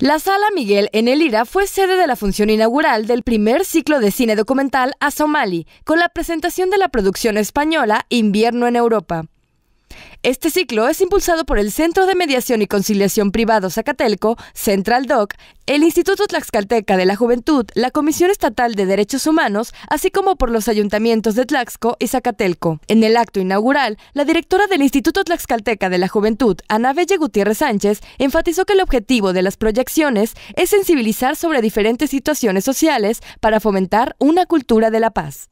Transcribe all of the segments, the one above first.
La Sala Miguel en El Ira fue sede de la función inaugural del primer ciclo de cine documental A Somali, con la presentación de la producción española Invierno en Europa. Este ciclo es impulsado por el Centro de Mediación y Conciliación Privado Zacatelco, Central DOC, el Instituto Tlaxcalteca de la Juventud, la Comisión Estatal de Derechos Humanos, así como por los ayuntamientos de Tlaxco y Zacatelco. En el acto inaugural, la directora del Instituto Tlaxcalteca de la Juventud, Ana Belle Gutiérrez Sánchez, enfatizó que el objetivo de las proyecciones es sensibilizar sobre diferentes situaciones sociales para fomentar una cultura de la paz.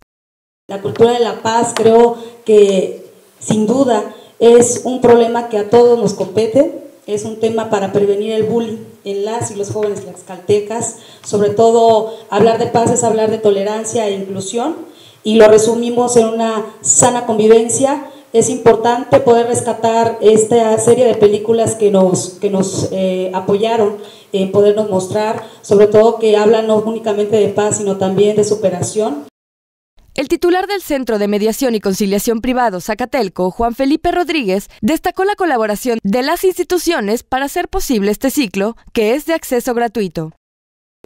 La cultura de la paz creo que sin duda es un problema que a todos nos compete, es un tema para prevenir el bullying en las y los jóvenes tlaxcaltecas. sobre todo hablar de paz es hablar de tolerancia e inclusión y lo resumimos en una sana convivencia. Es importante poder rescatar esta serie de películas que nos, que nos eh, apoyaron en podernos mostrar, sobre todo que hablan no únicamente de paz, sino también de superación. El titular del Centro de Mediación y Conciliación Privado Zacatelco, Juan Felipe Rodríguez, destacó la colaboración de las instituciones para hacer posible este ciclo, que es de acceso gratuito.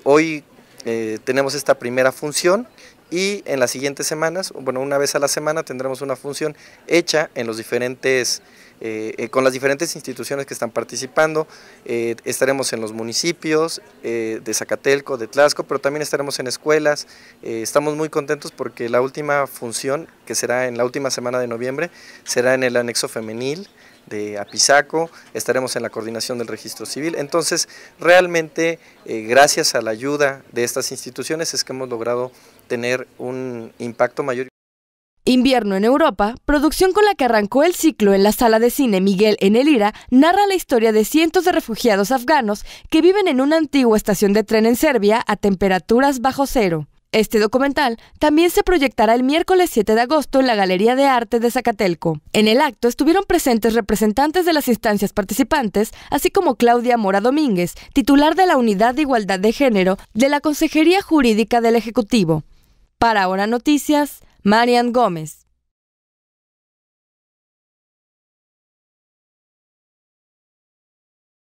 Hoy eh, tenemos esta primera función y en las siguientes semanas, bueno, una vez a la semana tendremos una función hecha en los diferentes, eh, eh, con las diferentes instituciones que están participando. Eh, estaremos en los municipios de Zacatelco, de Tlaxco, pero también estaremos en escuelas. estamos muy contentos porque la última función, que será en la última semana de noviembre, será en el anexo femenil de Apizaco, estaremos en la coordinación del registro civil. Entonces, realmente, eh, gracias a la ayuda de estas instituciones es que hemos logrado tener un impacto mayor. Invierno en Europa, producción con la que arrancó el ciclo en la sala de cine Miguel en el Ira, narra la historia de cientos de refugiados afganos que viven en una antigua estación de tren en Serbia a temperaturas bajo cero. Este documental también se proyectará el miércoles 7 de agosto en la Galería de Arte de Zacatelco. En el acto estuvieron presentes representantes de las instancias participantes, así como Claudia Mora Domínguez, titular de la Unidad de Igualdad de Género de la Consejería Jurídica del Ejecutivo. Para Ahora Noticias, Marian Gómez.